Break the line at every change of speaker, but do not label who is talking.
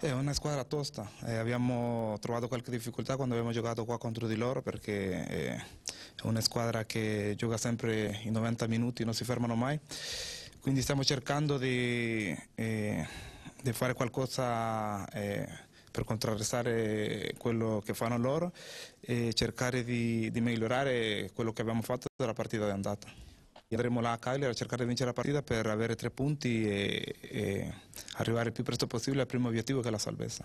È
eh, una squadra tosta,
eh, abbiamo trovato qualche difficoltà quando abbiamo giocato qua contro di loro perché eh, è una squadra che gioca sempre in 90 minuti, non si fermano mai, quindi stiamo cercando di, eh, di fare qualcosa eh, per contrarrestare quello che fanno loro e cercare di, di migliorare quello che abbiamo fatto dalla partita di andata. Andremo là a Cagliari a cercare di vincere la partita per avere tre punti e, e arribar el más presto posible al primo objetivo que la salveza.